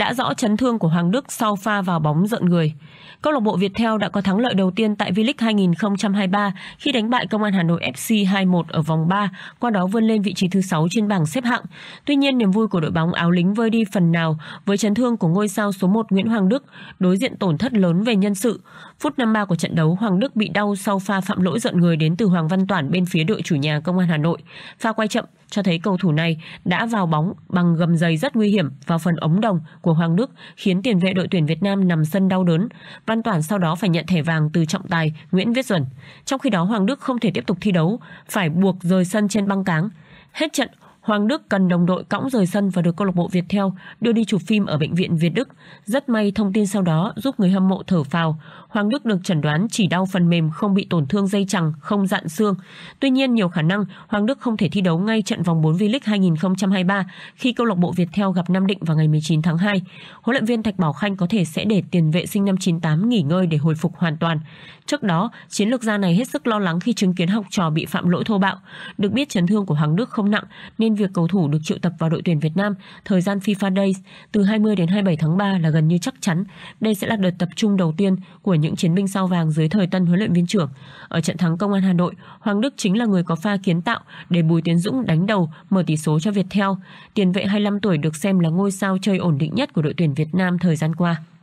đã rõ chấn thương của Hoàng Đức sau pha vào bóng giận người. Câu lạc bộ Viettel đã có thắng lợi đầu tiên tại V-League 2023 khi đánh bại Công an Hà Nội FC 2-1 ở vòng 3, qua đó vươn lên vị trí thứ 6 trên bảng xếp hạng. Tuy nhiên, niềm vui của đội bóng áo lính vơi đi phần nào với chấn thương của ngôi sao số 1 Nguyễn Hoàng Đức, đối diện tổn thất lớn về nhân sự. Phút 53 của trận đấu, Hoàng Đức bị đau sau pha phạm lỗi giận người đến từ Hoàng Văn Toản bên phía đội chủ nhà Công an Hà Nội. Pha quay chậm cho thấy cầu thủ này đã vào bóng bằng gầm giày rất nguy hiểm vào phần ống đồng của Hoàng Đức khiến tiền vệ đội tuyển Việt Nam nằm sân đau đớn. Văn Toàn sau đó phải nhận thẻ vàng từ trọng tài Nguyễn Viết Duẩn. Trong khi đó Hoàng Đức không thể tiếp tục thi đấu, phải buộc rời sân trên băng cáng. Hết trận, Hoàng Đức cần đồng đội cõng rời sân và được câu lạc bộ Việt Theo đưa đi chụp phim ở bệnh viện Việt Đức. Rất may thông tin sau đó giúp người hâm mộ thở phào. Hoàng Đức được chẩn đoán chỉ đau phần mềm không bị tổn thương dây chằng, không dạn xương. Tuy nhiên nhiều khả năng Hoàng Đức không thể thi đấu ngay trận vòng 4 V-League 2023 khi câu lạc bộ Việt Theo gặp Nam Định vào ngày 19 tháng 2. Huấn luyện viên Thạch Bảo Khanh có thể sẽ để tiền vệ sinh năm 98 nghỉ ngơi để hồi phục hoàn toàn. Trước đó, chiến lược gia này hết sức lo lắng khi chứng kiến học trò bị phạm lỗi thô bạo. Được biết chấn thương của Hoàng Đức không nặng nên nên việc cầu thủ được triệu tập vào đội tuyển Việt Nam thời gian FIFA Days từ 20 đến 27 tháng 3 là gần như chắc chắn. Đây sẽ là đợt tập trung đầu tiên của những chiến binh sao vàng dưới thời tân huấn luyện viên trưởng. Ở trận thắng Công an Hà Nội, Hoàng Đức chính là người có pha kiến tạo để Bùi Tiến Dũng đánh đầu mở tỷ số cho Việt Theo Tiền vệ 25 tuổi được xem là ngôi sao chơi ổn định nhất của đội tuyển Việt Nam thời gian qua.